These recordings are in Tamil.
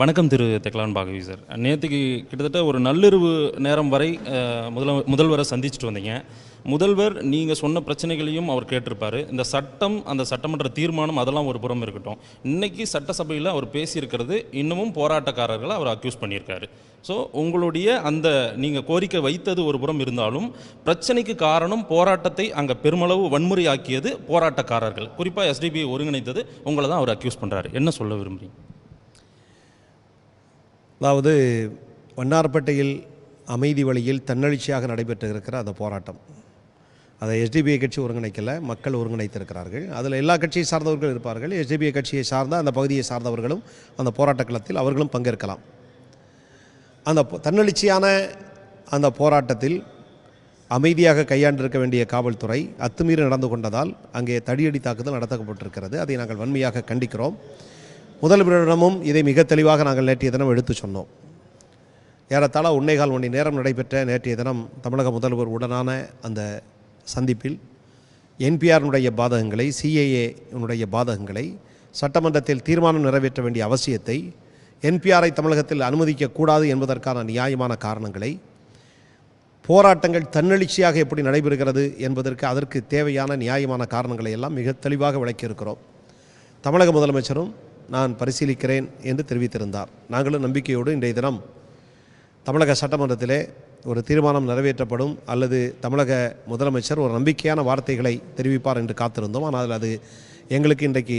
வணக்கம் திரு தெக்லான் பாகவி சார் நேற்றுக்கு கிட்டத்தட்ட ஒரு நள்ளிரவு நேரம் வரை முதல முதல்வரை சந்திச்சுட்டு வந்தீங்க முதல்வர் நீங்கள் சொன்ன பிரச்சனைகளையும் அவர் கேட்டிருப்பார் இந்த சட்டம் அந்த சட்டமன்ற தீர்மானம் அதெல்லாம் ஒரு புறம் இருக்கட்டும் இன்றைக்கி சட்டசபையில் அவர் பேசியிருக்கிறது இன்னமும் போராட்டக்காரர்களை அவர் அக்யூஸ் பண்ணியிருக்காரு ஸோ உங்களுடைய அந்த நீங்கள் கோரிக்கை வைத்தது ஒரு புறம் இருந்தாலும் பிரச்சனைக்கு காரணம் போராட்டத்தை அங்கே பெருமளவு வன்முறையாக்கியது போராட்டக்காரர்கள் குறிப்பாக எஸ்டிபி ஒருங்கிணைத்தது உங்களை தான் அவர் அக்யூஸ் பண்ணுறாரு என்ன சொல்ல விரும்புகிறீங்க அதாவது வண்ணார்பேட்டையில் அமைதி வழியில் தன்னெழுச்சியாக நடைபெற்று இருக்கிற அந்த போராட்டம் அதை எஸ்டிபிஐ கட்சி ஒருங்கிணைக்கலை மக்கள் ஒருங்கிணைத்திருக்கிறார்கள் அதில் எல்லா கட்சியை சார்ந்தவர்கள் இருப்பார்கள் எஸ்டிபிஐ கட்சியை சார்ந்த அந்த பகுதியை சார்ந்தவர்களும் அந்த போராட்ட களத்தில் அவர்களும் பங்கேற்கலாம் அந்த தன்னெழுச்சியான அந்த போராட்டத்தில் அமைதியாக கையாண்டிருக்க வேண்டிய காவல்துறை அத்துமீறி நடந்து கொண்டதால் அங்கே தடியடி தாக்குதல் நடத்தப்பட்டிருக்கிறது அதை நாங்கள் வன்மையாக கண்டிக்கிறோம் முதல்வரிடமும் இதை மிக தெளிவாக நாங்கள் நேற்றைய தினம் எடுத்து சொன்னோம் ஏறத்தாழ உன்னைகால் மணி நேரம் நடைபெற்ற நேற்றைய தினம் தமிழக முதல்வர் உடனான அந்த சந்திப்பில் என்பிஆரினுடைய பாதகங்களை சிஏஏனுடைய பாதகங்களை சட்டமன்றத்தில் தீர்மானம் நிறைவேற்ற வேண்டிய அவசியத்தை என்பிஆரை தமிழகத்தில் அனுமதிக்கக்கூடாது என்பதற்கான நியாயமான காரணங்களை போராட்டங்கள் தன்னெழுச்சியாக எப்படி நடைபெறுகிறது என்பதற்கு அதற்கு தேவையான நியாயமான காரணங்களை எல்லாம் மிக தெளிவாக விளக்கியிருக்கிறோம் தமிழக முதலமைச்சரும் நான் பரிசீலிக்கிறேன் என்று தெரிவித்திருந்தார் நாங்களும் நம்பிக்கையோடு இன்றைய தினம் தமிழக சட்டமன்றத்திலே ஒரு தீர்மானம் நிறைவேற்றப்படும் அல்லது தமிழக முதலமைச்சர் ஒரு நம்பிக்கையான வார்த்தைகளை தெரிவிப்பார் என்று காத்திருந்தோம் ஆனால் அது எங்களுக்கு இன்றைக்கு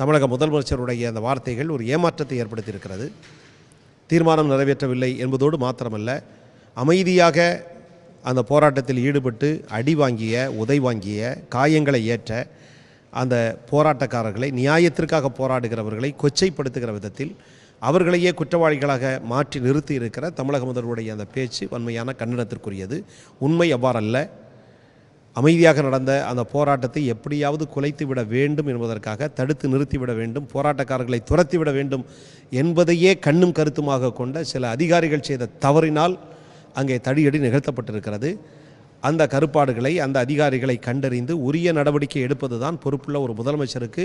தமிழக முதலமைச்சருடைய அந்த வார்த்தைகள் ஒரு ஏமாற்றத்தை ஏற்படுத்தியிருக்கிறது தீர்மானம் நிறைவேற்றவில்லை என்பதோடு மாத்திரமல்ல அமைதியாக அந்த போராட்டத்தில் ஈடுபட்டு அடி வாங்கிய உதை வாங்கிய காயங்களை ஏற்ற அந்த போராட்டக்காரர்களை நியாயத்திற்காக போராடுகிறவர்களை கொச்சைப்படுத்துகிற விதத்தில் அவர்களையே குற்றவாளிகளாக மாற்றி நிறுத்தி இருக்கிற தமிழக முதல்வருடைய அந்த பேச்சு வன்மையான கண்டனத்திற்குரியது உண்மை அவ்வாறல்ல அமைதியாக நடந்த அந்த போராட்டத்தை எப்படியாவது குலைத்துவிட வேண்டும் என்பதற்காக தடுத்து நிறுத்திவிட வேண்டும் போராட்டக்காரர்களை துரத்திவிட வேண்டும் என்பதையே கண்ணும் கருத்துமாக கொண்ட சில அதிகாரிகள் செய்த தவறினால் அங்கே தடியடி நிகழ்த்தப்பட்டிருக்கிறது அந்த கருப்பாடுகளை அந்த அதிகாரிகளை கண்டறிந்து உரிய நடவடிக்கை எடுப்பதுதான் பொறுப்புள்ள ஒரு முதலமைச்சருக்கு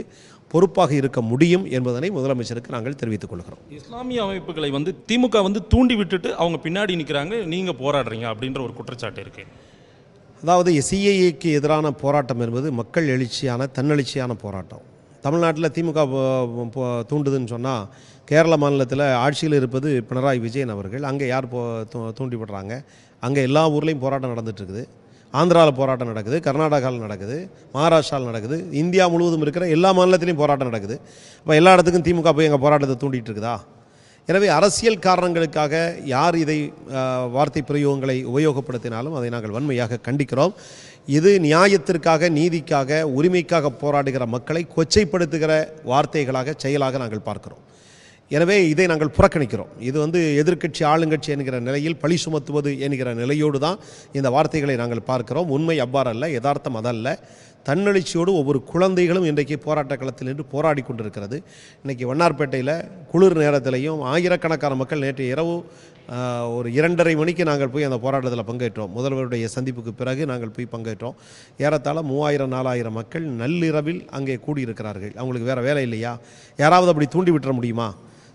பொறுப்பாக இருக்க முடியும் என்பதனை முதலமைச்சருக்கு நாங்கள் தெரிவித்துக் கொள்கிறோம் இஸ்லாமிய அமைப்புகளை வந்து திமுக வந்து தூண்டி விட்டுட்டு அவங்க பின்னாடி நிற்கிறாங்க நீங்கள் போராடுறீங்க அப்படின்ற ஒரு குற்றச்சாட்டு இருக்கு அதாவது சிஏஏக்கு எதிரான போராட்டம் என்பது மக்கள் எழுச்சியான தன்னெழுச்சியான போராட்டம் தமிழ்நாட்டில் திமுக தூண்டுதுன்னு சொன்னால் கேரள மாநிலத்தில் ஆட்சியில் இருப்பது பினராயி விஜயன் அவர்கள் அங்கே யார் போ தூண்டி விடுறாங்க அங்கே எல்லா ஊர்லேயும் போராட்டம் நடந்துகிட்ருக்குது ஆந்திராவில் போராட்டம் நடக்குது கர்நாடகாவில் நடக்குது மகாராஷ்டிராவில் நடக்குது இந்தியா முழுவதும் இருக்கிற எல்லா மாநிலத்திலையும் போராட்டம் நடக்குது இப்போ எல்லா இடத்துக்கும் திமுக போய் எங்கள் போராட்டத்தை தூண்டிகிட்டு இருக்குதா எனவே அரசியல் காரணங்களுக்காக யார் இதை வார்த்தை பிரயோகங்களை உபயோகப்படுத்தினாலும் அதை நாங்கள் வன்மையாக கண்டிக்கிறோம் இது நியாயத்திற்காக நீதிக்காக உரிமைக்காக போராடுகிற மக்களை கொச்சைப்படுத்துகிற வார்த்தைகளாக செயலாக நாங்கள் பார்க்கிறோம் எனவே இதை நாங்கள் புறக்கணிக்கிறோம் இது வந்து எதிர்க்கட்சி ஆளுங்கட்சி என்கிற நிலையில் பழி சுமத்துவது என்கிற நிலையோடு தான் இந்த வார்த்தைகளை நாங்கள் பார்க்கிறோம் உண்மை அவ்வாறல்ல யதார்த்தம் அதல்ல தன்னெழுச்சியோடு ஒவ்வொரு குழந்தைகளும் இன்றைக்கு போராட்டக் களத்தில் நின்று போராடி கொண்டிருக்கிறது இன்றைக்கி வண்ணார்பேட்டையில் குளிர் நேரத்திலையும் ஆயிரக்கணக்கான மக்கள் நேற்று இரவு ஒரு இரண்டரை மணிக்கு நாங்கள் போய் அந்த போராட்டத்தில் பங்கேற்றோம் முதல்வருடைய சந்திப்புக்கு பிறகு நாங்கள் போய் பங்கேற்றோம் ஏறத்தாழ மூவாயிரம் நாலாயிரம் மக்கள் நள்ளிரவில் அங்கே கூடியிருக்கிறார்கள் அவங்களுக்கு வேறு வேலை இல்லையா யாராவது அப்படி தூண்டி விட்டுற முடியுமா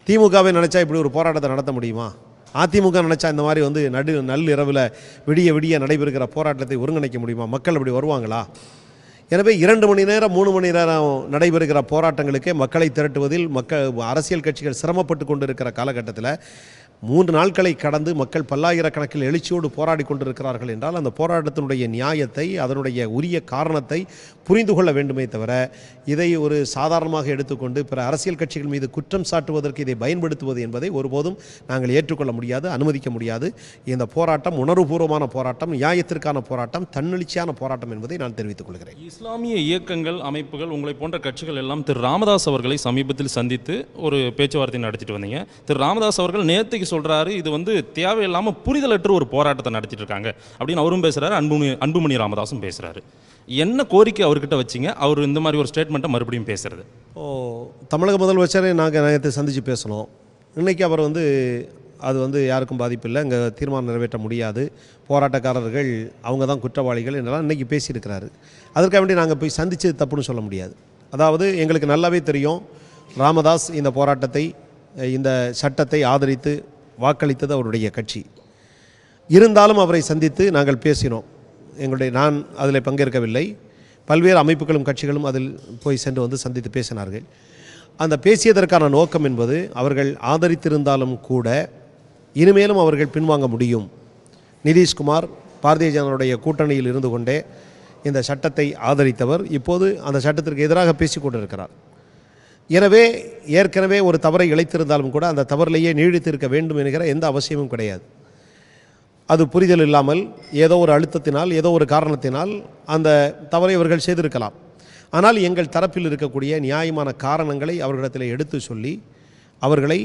திமுகவே நினச்சா இப்படி ஒரு போராட்டத்தை நடத்த முடியுமா அதிமுக நினச்சா இந்த மாதிரி வந்து நடு நள்ளிரவில் விடிய விடிய நடைபெறுகிற போராட்டத்தை ஒருங்கிணைக்க முடியுமா மக்கள் அப்படி வருவாங்களா எனவே இரண்டு மணி நேரம் மூணு மணி நேரம் நடைபெறுகிற போராட்டங்களுக்கே மக்களை திரட்டுவதில் மக்கள் அரசியல் கட்சிகள் சிரமப்பட்டு கொண்டிருக்கிற காலகட்டத்தில் மூன்று நாட்களை கடந்து மக்கள் பல்லாயிரக்கணக்கில் எழுச்சியோடு போராடி கொண்டிருக்கிறார்கள் என்றால் அந்த போராட்டத்தினுடைய நியாயத்தை அதனுடைய உரிய காரணத்தை புரிந்து கொள்ள வேண்டுமே தவிர இதை ஒரு சாதாரணமாக எடுத்துக்கொண்டு பிற அரசியல் கட்சிகள் மீது குற்றம் சாட்டுவதற்கு இதை பயன்படுத்துவது என்பதை ஒருபோதும் நாங்கள் ஏற்றுக்கொள்ள முடியாது அனுமதிக்க முடியாது இந்த போராட்டம் உணர்வுபூர்வமான போராட்டம் நியாயத்திற்கான போராட்டம் தன்னெழுச்சியான போராட்டம் என்பதை நான் தெரிவித்துக் கொள்கிறேன் இஸ்லாமிய இயக்கங்கள் அமைப்புகள் உங்களை போன்ற கட்சிகள் எல்லாம் திரு ராமதாஸ் அவர்களை சமீபத்தில் சந்தித்து ஒரு பேச்சுவார்த்தை நடத்திட்டு வந்தீங்க திரு ராமதாஸ் அவர்கள் நேற்று சொல்கிறாரு இது வந்து தேவையில்லாமல் புரிதலற்ற ஒரு போராட்டத்தை நடத்திட்டு இருக்காங்க அப்படின்னு அவரும் பேசுகிறாரு அன்புமணி அன்புமணி ராமதாஸும் பேசுகிறாரு என்ன கோரிக்கை அவர்கிட்ட வச்சிங்க அவர் இந்த மாதிரி ஒரு ஸ்டேட்மெண்ட்டை மறுபடியும் பேசுகிறது ஓ தமிழக முதல்வச்சரை நாங்கள் நேரத்தை சந்தித்து பேசணும் இன்றைக்கி அவர் வந்து அது வந்து யாருக்கும் பாதிப்பில்லை இங்கே தீர்மானம் நிறைவேற்ற முடியாது போராட்டக்காரர்கள் அவங்க தான் குற்றவாளிகள் என்றெல்லாம் இன்றைக்கி பேசியிருக்கிறாரு அதற்காக வேண்டி நாங்கள் போய் சந்தித்து தப்புன்னு சொல்ல முடியாது அதாவது எங்களுக்கு நல்லாவே தெரியும் ராமதாஸ் இந்த போராட்டத்தை இந்த சட்டத்தை ஆதரித்து வாக்களித்தது அவருடைய கட்சி இருந்தாலும் அவரை சந்தித்து நாங்கள் பேசினோம் எங்களுடைய நான் அதில் பங்கேற்கவில்லை பல்வேறு அமைப்புகளும் கட்சிகளும் அதில் போய் சென்று வந்து சந்தித்து பேசினார்கள் அந்த பேசியதற்கான நோக்கம் என்பது அவர்கள் ஆதரித்திருந்தாலும் கூட இனிமேலும் அவர்கள் பின்வாங்க முடியும் நிதிஷ்குமார் பாரதிய ஜனதாவுடைய கூட்டணியில் இருந்து கொண்டே இந்த சட்டத்தை ஆதரித்தவர் இப்போது அந்த சட்டத்திற்கு எதிராக பேசிக்கொண்டிருக்கிறார் எனவே ஏற்கனவே ஒரு தவறை இழைத்திருந்தாலும் கூட அந்த தவறிலேயே நீடித்திருக்க வேண்டும் என்கிற எந்த அவசியமும் கிடையாது அது புரிதல் இல்லாமல் ஏதோ ஒரு அழுத்தத்தினால் ஏதோ ஒரு காரணத்தினால் அந்த தவறை இவர்கள் செய்திருக்கலாம் ஆனால் எங்கள் தரப்பில் இருக்கக்கூடிய நியாயமான காரணங்களை அவர்களிடத்தில் எடுத்து சொல்லி அவர்களை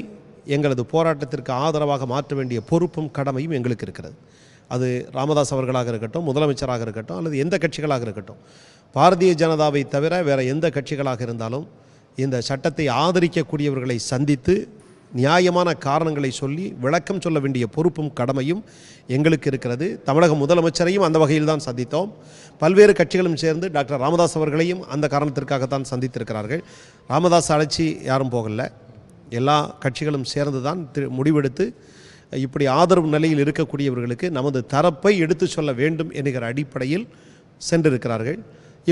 எங்களது போராட்டத்திற்கு ஆதரவாக மாற்ற வேண்டிய பொறுப்பும் கடமையும் எங்களுக்கு இருக்கிறது அது ராமதாஸ் அவர்களாக இருக்கட்டும் முதலமைச்சராக இருக்கட்டும் அல்லது எந்த கட்சிகளாக இருக்கட்டும் பாரதிய ஜனதாவை தவிர வேறு எந்த கட்சிகளாக இருந்தாலும் இந்த சட்டத்தை ஆதரிக்கக்கூடியவர்களை சந்தித்து நியாயமான காரணங்களை சொல்லி விளக்கம் சொல்ல வேண்டிய பொறுப்பும் கடமையும் எங்களுக்கு இருக்கிறது தமிழக முதலமைச்சரையும் அந்த வகையில் தான் சந்தித்தோம் பல்வேறு கட்சிகளும் சேர்ந்து டாக்டர் ராமதாஸ் அவர்களையும் அந்த காரணத்திற்காகத்தான் சந்தித்திருக்கிறார்கள் ராமதாஸ் அழைச்சி யாரும் போகல எல்லா கட்சிகளும் சேர்ந்து தான் முடிவெடுத்து இப்படி ஆதரவு நிலையில் இருக்கக்கூடியவர்களுக்கு நமது தரப்பை எடுத்து சொல்ல வேண்டும் என்கிற அடிப்படையில் சென்றிருக்கிறார்கள்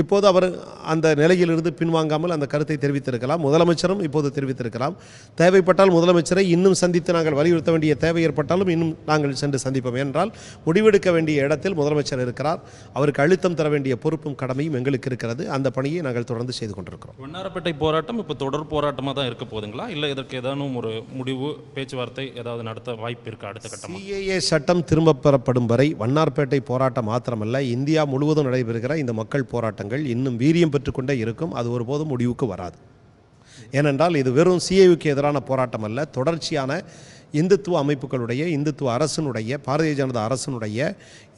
இப்போது அவர் அந்த நிலையிலிருந்து பின்வாங்காமல் அந்த கருத்தை தெரிவித்திருக்கலாம் முதலமைச்சரும் இப்போது தெரிவித்திருக்கலாம் தேவைப்பட்டால் முதலமைச்சரை இன்னும் சந்தித்து நாங்கள் வலியுறுத்த வேண்டிய தேவை ஏற்பட்டாலும் இன்னும் நாங்கள் சென்று சந்திப்போம் என்றால் முடிவெடுக்க வேண்டிய இடத்தில் முதலமைச்சர் இருக்கிறார் அவருக்கு அழுத்தம் தர வேண்டிய பொறுப்பும் கடமையும் எங்களுக்கு இருக்கிறது அந்த பணியை நாங்கள் தொடர்ந்து செய்து கொண்டிருக்கிறோம் வண்ணாரப்பேட்டை போராட்டம் இப்போ தொடர் போராட்டமாக தான் இருக்க போதுங்களா இல்லை இதற்கு ஏதானும் ஒரு முடிவு பேச்சுவார்த்தை ஏதாவது நடத்த வாய்ப்பு இருக்கா அடுத்த கட்டம் சிஏஏ சட்டம் திரும்ப பெறப்படும் வரை வண்ணார்பேட்டை போராட்டம் மாத்திரமல்ல இந்தியா முழுவதும் நடைபெறுகிற இந்த மக்கள் போராட்டம் போராட்டங்கள் இன்னும் வீரியம் பெற்றுக்கொண்டே இருக்கும் அது ஒருபோதும் முடிவுக்கு வராது ஏனென்றால் இது வெறும் சிஏவுக்கு எதிரான போராட்டம் அல்ல தொடர்ச்சியான இந்துத்துவ அமைப்புகளுடைய இந்துத்துவ அரசனுடைய பாரதிய ஜனதா அரசனுடைய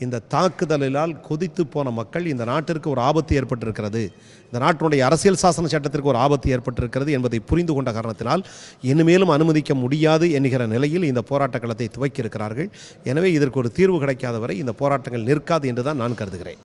இந்த தாக்குதலால் கொதித்து போன மக்கள் இந்த நாட்டிற்கு ஒரு ஆபத்து ஏற்பட்டிருக்கிறது இந்த நாட்டினுடைய அரசியல் சாசன சட்டத்திற்கு ஒரு ஆபத்து ஏற்பட்டிருக்கிறது என்பதை புரிந்து கொண்ட காரணத்தினால் இனிமேலும் அனுமதிக்க முடியாது என்கிற நிலையில் இந்த போராட்ட களத்தை துவக்கியிருக்கிறார்கள் எனவே இதற்கு ஒரு தீர்வு கிடைக்காத வரை இந்த போராட்டங்கள் நிற்காது என்று தான் நான் கருதுகிறேன்